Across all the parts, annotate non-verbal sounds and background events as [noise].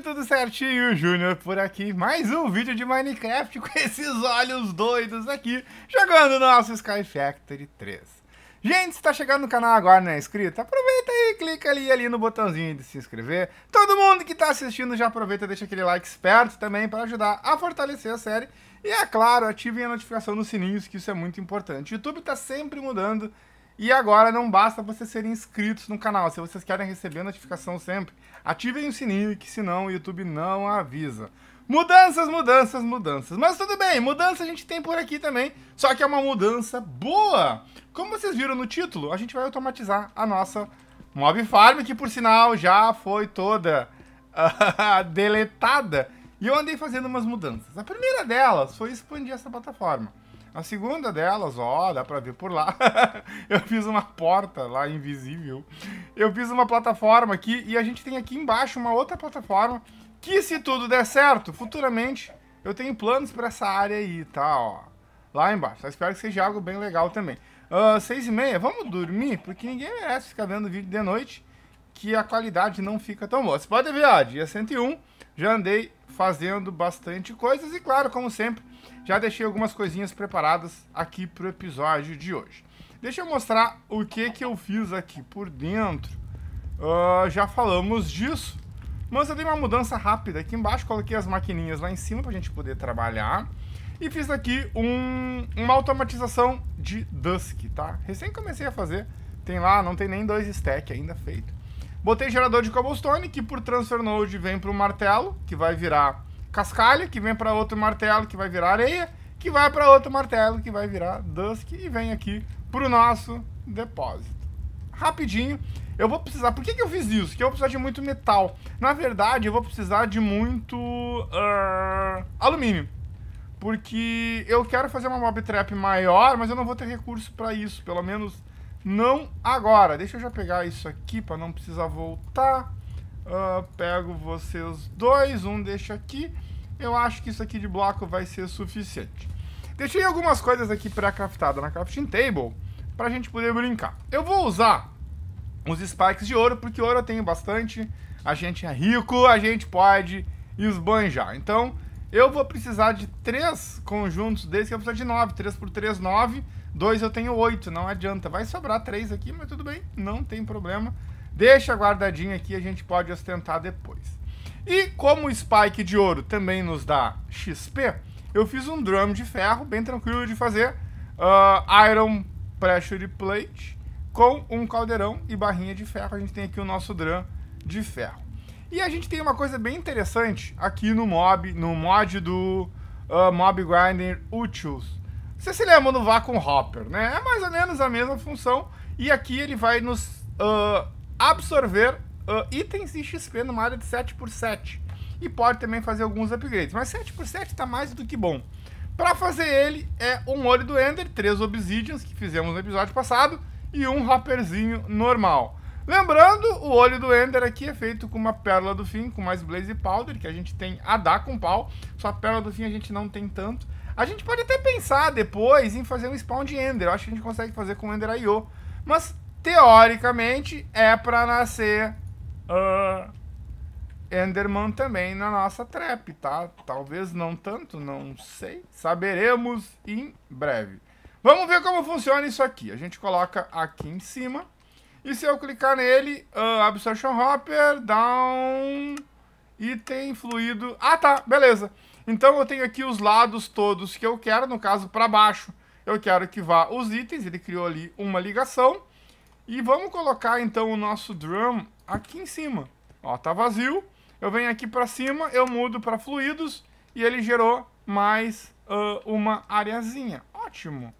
tudo certinho? Júnior por aqui. Mais um vídeo de Minecraft [laughs] com esses olhos doidos aqui, jogando nosso Sky Factory 3. Gente, se tá chegando no canal agora não é inscrito, aproveita aí, clica ali, ali no botãozinho de se inscrever. Todo mundo que tá assistindo já aproveita e deixa aquele like esperto também para ajudar a fortalecer a série. E é claro, ativem a notificação nos sininhos, que isso é muito importante. O YouTube tá sempre mudando e agora não basta vocês serem inscritos no canal. Se vocês querem receber notificação sempre, ativem o sininho, que senão o YouTube não avisa. Mudanças, mudanças, mudanças. Mas tudo bem, mudança a gente tem por aqui também, só que é uma mudança boa. Como vocês viram no título, a gente vai automatizar a nossa Mob Farm, que por sinal já foi toda [laughs] deletada. E eu andei fazendo umas mudanças. A primeira delas foi expandir essa plataforma. A segunda delas, ó, dá pra ver por lá. [laughs] eu fiz uma porta lá invisível. Eu fiz uma plataforma aqui e a gente tem aqui embaixo uma outra plataforma que se tudo der certo, futuramente eu tenho planos para essa área aí, tá, ó. Lá embaixo. Eu espero que seja algo bem legal também. Uh, seis e meia, vamos dormir, porque ninguém merece ficar vendo vídeo de noite que a qualidade não fica tão boa. Você pode ver, ó, dia 101, já andei fazendo bastante coisas e claro, como sempre, já deixei algumas coisinhas preparadas aqui para o episódio de hoje. Deixa eu mostrar o que, que eu fiz aqui por dentro. Uh, já falamos disso, mas eu dei uma mudança rápida aqui embaixo, coloquei as maquininhas lá em cima para a gente poder trabalhar. E fiz aqui um, uma automatização de Dusk, tá? Recém comecei a fazer, tem lá, não tem nem dois stack ainda feito. Botei gerador de cobblestone, que por transfer node vem para o martelo, que vai virar cascalha, que vem para outro martelo, que vai virar areia, que vai para outro martelo, que vai virar dusk, e vem aqui para o nosso depósito. Rapidinho, eu vou precisar... Por que, que eu fiz isso? Que eu vou precisar de muito metal. Na verdade, eu vou precisar de muito uh, alumínio. Porque eu quero fazer uma mob trap maior, mas eu não vou ter recurso para isso, pelo menos não agora. Deixa eu já pegar isso aqui para não precisar voltar. Uh, pego vocês dois, um deixa aqui. Eu acho que isso aqui de bloco vai ser suficiente. Deixei algumas coisas aqui pré-craftada na crafting table pra gente poder brincar. Eu vou usar os spikes de ouro, porque ouro eu tenho bastante. A gente é rico, a gente pode esbanjar. Então, eu vou precisar de três conjuntos desses, que eu vou precisar de nove. Três por três, nove. Dois eu tenho oito, não adianta. Vai sobrar três aqui, mas tudo bem, não tem problema. Deixa guardadinho aqui, a gente pode ostentar depois. E como o Spike de ouro também nos dá XP, eu fiz um drum de ferro, bem tranquilo de fazer. Uh, iron Pressure Plate com um caldeirão e barrinha de ferro. A gente tem aqui o nosso drum de ferro. E a gente tem uma coisa bem interessante aqui no mob, no mod do uh, Mob Grinder Utils. Você se lembra do Vacuum Hopper, né? É mais ou menos a mesma função. E aqui ele vai nos uh, absorver uh, itens de XP numa área de 7x7. E pode também fazer alguns upgrades. Mas 7x7 está mais do que bom. Para fazer ele, é um olho do Ender, três Obsidians, que fizemos no episódio passado, e um Hopperzinho normal. Lembrando, o olho do Ender aqui é feito com uma pérola do fim, com mais Blaze Powder, que a gente tem a dar com pau. Só a pérola do fim a gente não tem tanto. A gente pode até pensar depois em fazer um spawn de Ender. Eu acho que a gente consegue fazer com Ender I.O. Mas teoricamente, é para nascer uh, Enderman também na nossa trap, tá? Talvez não tanto, não sei. Saberemos em breve. Vamos ver como funciona isso aqui. A gente coloca aqui em cima. E se eu clicar nele, uh, Absorption Hopper, Down, Item, Fluido... Ah, tá, beleza. Então eu tenho aqui os lados todos que eu quero, no caso, para baixo. Eu quero que vá os itens, ele criou ali uma ligação. E vamos colocar então o nosso drum aqui em cima. Ó, tá vazio. Eu venho aqui para cima, eu mudo para fluidos e ele gerou mais uh, uma areazinha. Ótimo.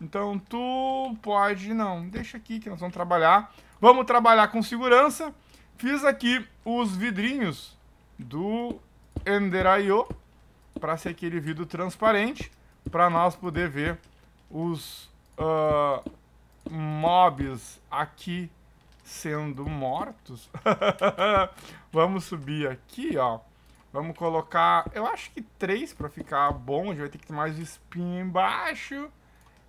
Então tu pode não, deixa aqui que nós vamos trabalhar. Vamos trabalhar com segurança. Fiz aqui os vidrinhos do Ender.io para ser aquele vidro transparente para nós poder ver os uh, mobs aqui sendo mortos. [laughs] Vamos subir aqui, ó. Vamos colocar, eu acho que três para ficar bom. A gente vai ter que ter mais espinho embaixo.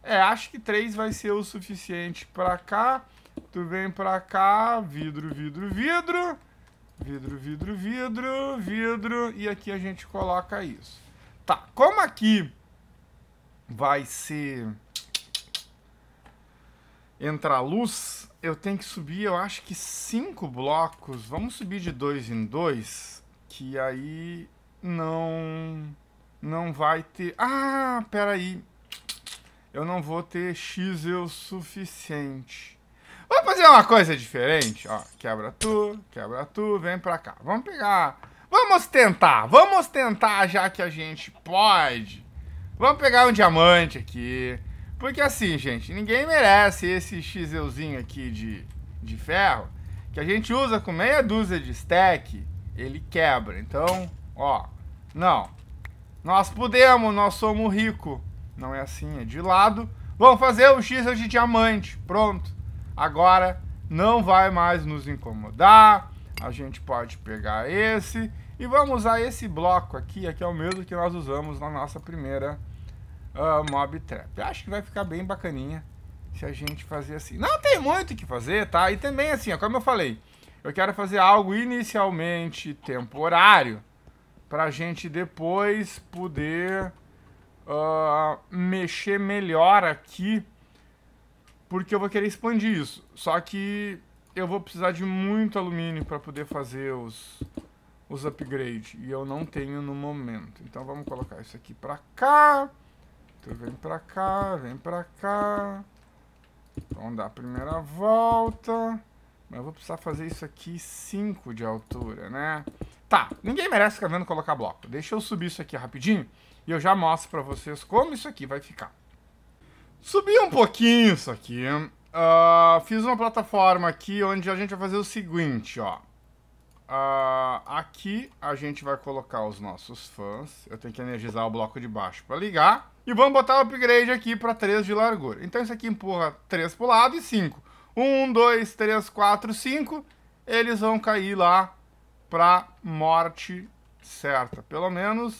É, acho que três vai ser o suficiente para cá. Tu vem para cá, vidro, vidro, vidro. Vidro, vidro, vidro, vidro. E aqui a gente coloca isso. Tá, como aqui vai ser entrar luz, eu tenho que subir, eu acho que cinco blocos. Vamos subir de dois em dois, que aí não não vai ter. Ah, peraí. Eu não vou ter o suficiente. Vamos fazer uma coisa diferente, ó. Quebra tu, quebra tu, vem pra cá. Vamos pegar. Vamos tentar, vamos tentar já que a gente pode. Vamos pegar um diamante aqui. Porque assim, gente, ninguém merece esse xeuzinho aqui de, de ferro, que a gente usa com meia dúzia de stack, ele quebra. Então, ó, não. Nós podemos, nós somos rico. Não é assim, é de lado. Vamos fazer o xeu de diamante, é pronto. Agora não vai mais nos incomodar. A gente pode pegar esse e vamos usar esse bloco aqui, aqui é, é o mesmo que nós usamos na nossa primeira uh, Mob Trap. Acho que vai ficar bem bacaninha se a gente fazer assim. Não tem muito o que fazer, tá? E também assim, ó, como eu falei, eu quero fazer algo inicialmente temporário pra gente depois poder uh, mexer melhor aqui, porque eu vou querer expandir isso. Só que eu vou precisar de muito alumínio para poder fazer os, os upgrades, e eu não tenho no momento. Então vamos colocar isso aqui pra cá. Tu então, vem pra cá, vem pra cá. Vamos dar a primeira volta. Mas eu vou precisar fazer isso aqui 5 de altura, né? Tá, ninguém merece ficar vendo colocar bloco. Deixa eu subir isso aqui rapidinho e eu já mostro pra vocês como isso aqui vai ficar. Subi um pouquinho isso aqui. Uh, fiz uma plataforma aqui onde a gente vai fazer o seguinte, ó. Uh, aqui a gente vai colocar os nossos fãs. Eu tenho que energizar o bloco de baixo para ligar. E vamos botar o upgrade aqui para 3 de largura. Então isso aqui empurra 3 para o lado e 5. 1, 2, 3, 4, 5. Eles vão cair lá para morte certa. Pelo menos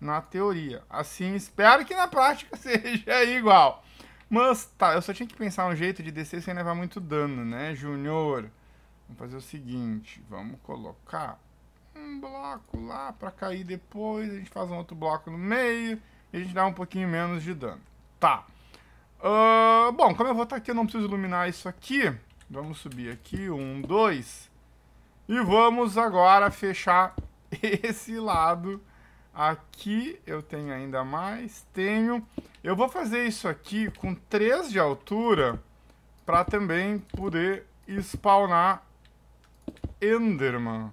na teoria. Assim, espero que na prática [laughs] seja igual. Mas tá, eu só tinha que pensar um jeito de descer sem levar muito dano, né, Junior? Vamos fazer o seguinte, vamos colocar um bloco lá para cair depois, a gente faz um outro bloco no meio e a gente dá um pouquinho menos de dano. Tá. Uh, bom, como eu vou estar aqui, eu não preciso iluminar isso aqui. Vamos subir aqui, um, dois. E vamos agora fechar [laughs] esse lado aqui. Eu tenho ainda mais, tenho. Eu vou fazer isso aqui com três de altura para também poder spawnar Enderman.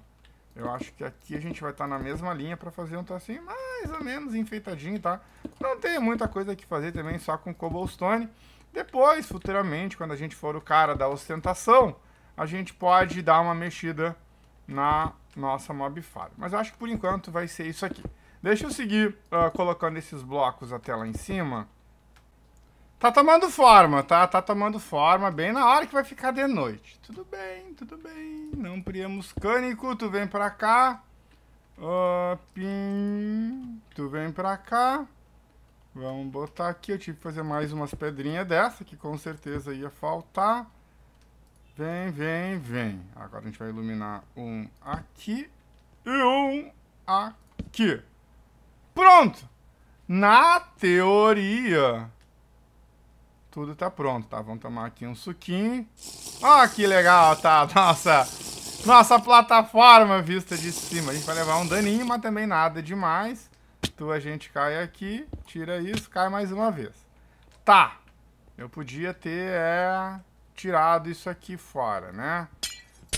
Eu acho que aqui a gente vai estar tá na mesma linha para fazer um tracinho assim mais ou menos enfeitadinho, tá? Não tem muita coisa que fazer também só com cobblestone. Depois, futuramente, quando a gente for o cara da ostentação, a gente pode dar uma mexida na nossa mob farm. Mas eu acho que por enquanto vai ser isso aqui. Deixa eu seguir uh, colocando esses blocos até lá em cima Tá tomando forma, tá? Tá tomando forma bem na hora que vai ficar de noite. Tudo bem, tudo bem. Não priamos cânico, tu vem pra cá. Uh, pim, tu vem pra cá. Vamos botar aqui. Eu tive que fazer mais umas pedrinhas dessa, que com certeza ia faltar. Vem, vem, vem. Agora a gente vai iluminar um aqui e um aqui. Pronto! Na teoria tudo tá pronto, tá? Vamos tomar aqui um suquinho. Ó, oh, que legal, tá? [laughs] Nossa, nossa plataforma vista de cima. A gente vai levar um daninho, mas também nada demais. Tu a gente cai aqui, tira isso, cai mais uma vez. Tá, eu podia ter é, tirado isso aqui fora, né?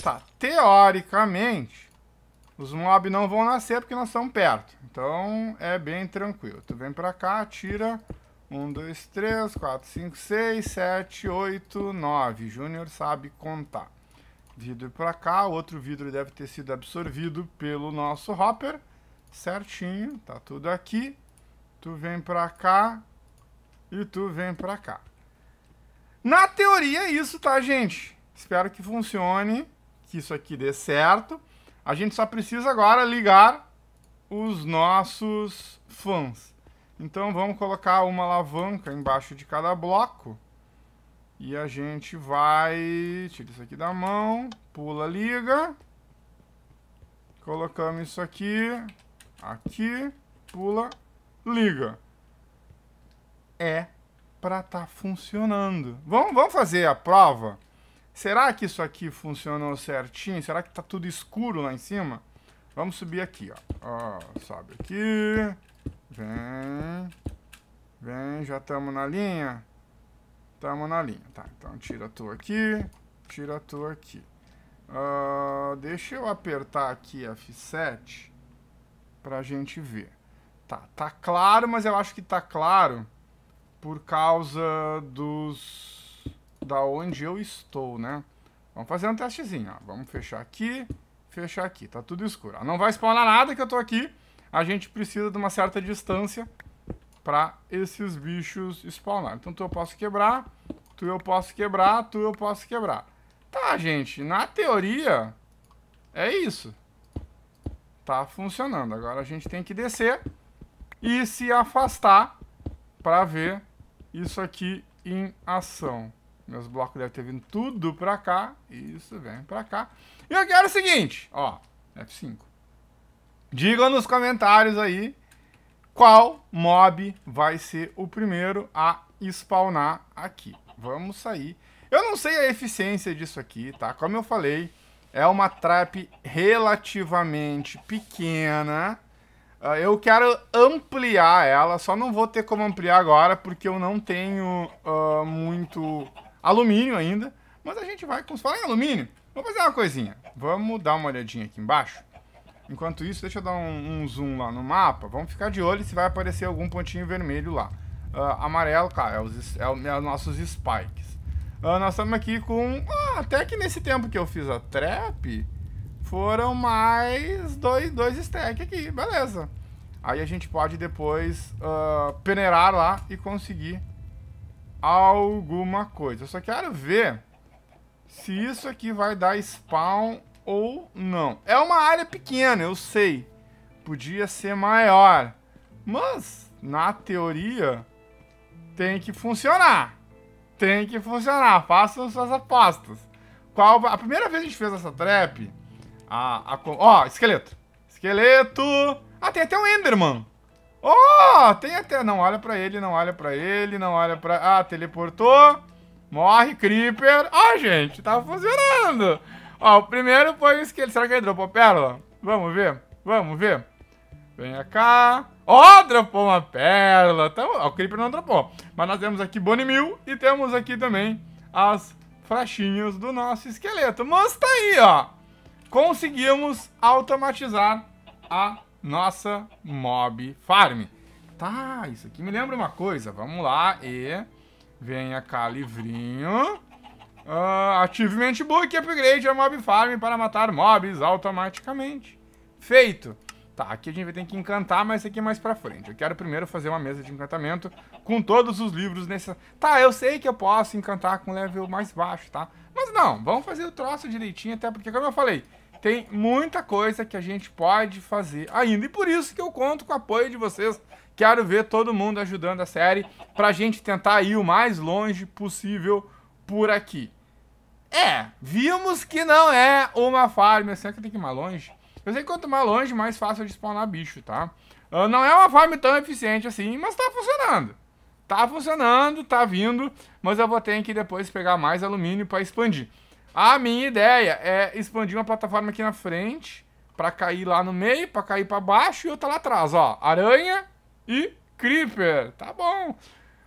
Tá, teoricamente, os mobs não vão nascer porque nós estamos perto. Então é bem tranquilo. Tu vem pra cá, tira 1, 2, 3, 4, 5, 6, 7, 8, 9. Júnior sabe contar. Vidro para cá, outro vidro deve ter sido absorvido pelo nosso hopper. Certinho, tá tudo aqui. Tu vem para cá e tu vem para cá. Na teoria é isso, tá, gente? Espero que funcione, que isso aqui dê certo. A gente só precisa agora ligar os nossos fãs. Então vamos colocar uma alavanca embaixo de cada bloco. E a gente vai... Tira isso aqui da mão. Pula, liga. Colocamos isso aqui. Aqui. Pula, liga. É para estar tá funcionando. Vamos, vamos fazer a prova? Será que isso aqui funcionou certinho? Será que tá tudo escuro lá em cima? Vamos subir aqui, ó. ó sobe aqui. Vem. Vem, já estamos na linha. Estamos na linha. Tá, então tira a tua aqui. Tira a tua aqui. Uh, deixa eu apertar aqui F7 pra gente ver. Tá, tá claro, mas eu acho que tá claro por causa dos... da onde eu estou, né? Vamos fazer um testezinho, ó. Vamos fechar aqui, fechar aqui. Tá tudo escuro. Não vai spawnar nada que eu tô aqui a gente precisa de uma certa distância para esses bichos spawnar. Então tu eu posso quebrar, tu eu posso quebrar, tu eu posso quebrar. Tá, gente, na teoria é isso. Tá funcionando. Agora a gente tem que descer e se afastar para ver isso aqui em ação. Meus blocos devem ter vindo tudo para cá. Isso, vem para cá. E eu quero o seguinte, ó, F5. Diga nos comentários aí qual mob vai ser o primeiro a spawnar aqui. Vamos sair. Eu não sei a eficiência disso aqui, tá? Como eu falei, é uma trap relativamente pequena. Ah, eu quero ampliar ela, só não vou ter como ampliar agora, porque eu não tenho uh, muito alumínio ainda. Mas a gente vai, como fala em alumínio, vamos fazer uma coisinha. Vamos dar uma olhadinha aqui embaixo. Enquanto isso, deixa eu dar um, um zoom lá no mapa. Vamos ficar de olho se vai aparecer algum pontinho vermelho lá. Uh, amarelo, cara, é os, é, o, é os nossos spikes. Uh, nós estamos aqui com... Ah, até que nesse tempo que eu fiz a trap, foram mais dois, dois stacks aqui, beleza. Aí a gente pode depois uh, peneirar lá e conseguir alguma coisa. Eu só quero ver se isso aqui vai dar spawn ou não. É uma área pequena, eu sei. Podia ser maior. Mas, na teoria, tem que funcionar. Tem que funcionar. Façam suas apostas. Qual A primeira vez que a gente fez essa trap... A, a, ó, esqueleto. Esqueleto. Ah, tem até um Enderman. Oh, tem até... Não olha pra ele, não olha pra ele, não olha pra... Ah, teleportou. Morre, Creeper. Ah, gente, tá funcionando. Ó, o primeiro foi o esqueleto. Será que ele dropou pérola? Vamos ver, vamos ver. vem cá. Ó, oh, dropou uma pérola. Então, ó, o Creeper não dropou. Mas nós temos aqui Bonimil e temos aqui também as frachinhas do nosso esqueleto. Mas tá aí, ó. Conseguimos automatizar a nossa mob farm. Tá, isso aqui me lembra uma coisa. Vamos lá e... Venha cá, livrinho. Uh, achievement Book Upgrade a Mob Farm para matar mobs automaticamente. Feito. Tá, aqui a gente vai ter que encantar, mas isso aqui é mais pra frente. Eu quero primeiro fazer uma mesa de encantamento com todos os livros nessa... Tá, eu sei que eu posso encantar com level mais baixo, tá? Mas não, vamos fazer o troço direitinho, até porque, como eu falei, tem muita coisa que a gente pode fazer ainda. E por isso que eu conto com o apoio de vocês. Quero ver todo mundo ajudando a série pra gente tentar ir o mais longe possível por aqui. É, vimos que não é uma farm. Será que tem que ir mais longe? Eu sei que quanto mais longe, mais fácil é de spawnar bicho, tá? Uh, não é uma farm tão eficiente assim, mas tá funcionando. Tá funcionando, tá vindo, mas eu vou ter que depois pegar mais alumínio para expandir. A minha ideia é expandir uma plataforma aqui na frente, para cair lá no meio, para cair para baixo e outra lá atrás, ó. Aranha e Creeper, tá bom.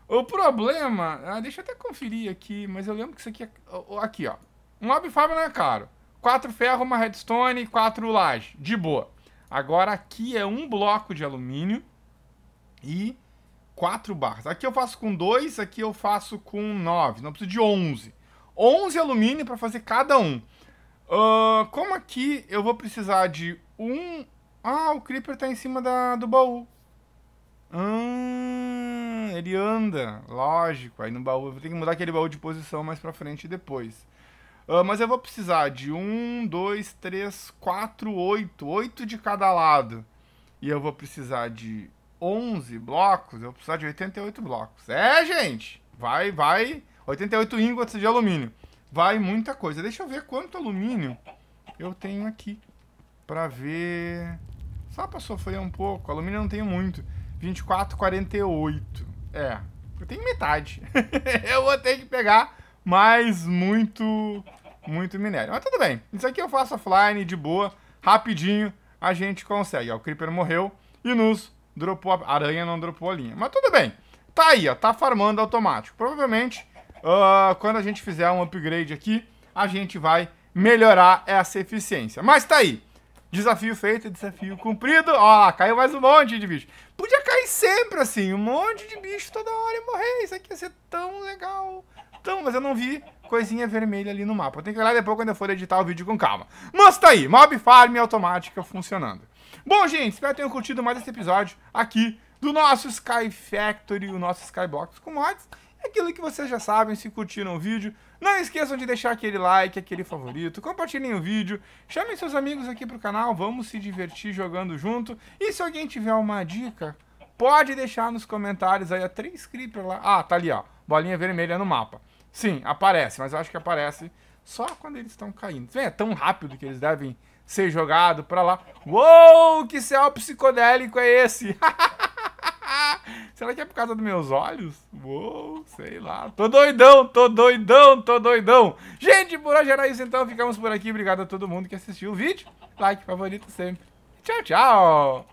O problema. Ah, deixa eu até conferir aqui, mas eu lembro que isso aqui é. Aqui, ó. Um Orb Fábio não é caro. Quatro ferro, uma redstone, quatro laje. De boa. Agora aqui é um bloco de alumínio e quatro barras. Aqui eu faço com dois, aqui eu faço com nove. Não preciso de onze. Onze alumínio para fazer cada um. Uh, como aqui eu vou precisar de um... Ah, o Creeper tá em cima da, do baú. Hum, ele anda, lógico. Aí no baú, eu vou ter que mudar aquele baú de posição mais pra frente depois. Uh, mas eu vou precisar de um, dois, três, quatro, oito. Oito de cada lado. E eu vou precisar de onze blocos. Eu vou precisar de 88 blocos. É, gente! Vai, vai. 88 ingots de alumínio. Vai muita coisa. Deixa eu ver quanto alumínio eu tenho aqui. Pra ver... Só pra sofrer um pouco. Alumínio eu não tenho muito. 24, 48. É. Eu tenho metade. [laughs] eu vou ter que pegar mais muito, muito minério. Mas tudo bem. Isso aqui eu faço offline, de boa, rapidinho. A gente consegue. Ó, o Creeper morreu e nos dropou a... aranha, não dropou a linha. Mas tudo bem. Tá aí, ó. Tá farmando automático. Provavelmente, uh, quando a gente fizer um upgrade aqui, a gente vai melhorar essa eficiência. Mas tá aí. Desafio feito, desafio cumprido. Ó, caiu mais um monte de bicho. Podia sempre assim, um monte de bicho toda hora ia morrer. Isso aqui ia ser tão legal. Então, mas eu não vi coisinha vermelha ali no mapa. Eu tenho que olhar depois quando eu for editar o vídeo com calma. Mas tá aí, Mob Farm automática funcionando. Bom, gente, espero que tenham curtido mais esse episódio aqui do nosso Sky Factory, o nosso Skybox com mods. É aquilo que vocês já sabem, se curtiram o vídeo, não esqueçam de deixar aquele like, aquele favorito, compartilhem o vídeo, chamem seus amigos aqui pro canal, vamos se divertir jogando junto. E se alguém tiver uma dica, pode deixar nos comentários aí a três creeper lá. Ah, tá ali, ó. Bolinha vermelha no mapa. Sim, aparece, mas eu acho que aparece só quando eles estão caindo. É tão rápido que eles devem ser jogados pra lá. Uou, que céu psicodélico é esse? [laughs] Será que é por causa dos meus olhos? Uou, sei lá. Tô doidão, tô doidão, tô doidão. Gente, por hoje era isso então. Ficamos por aqui. Obrigado a todo mundo que assistiu o vídeo. Like, favorito sempre. Tchau, tchau.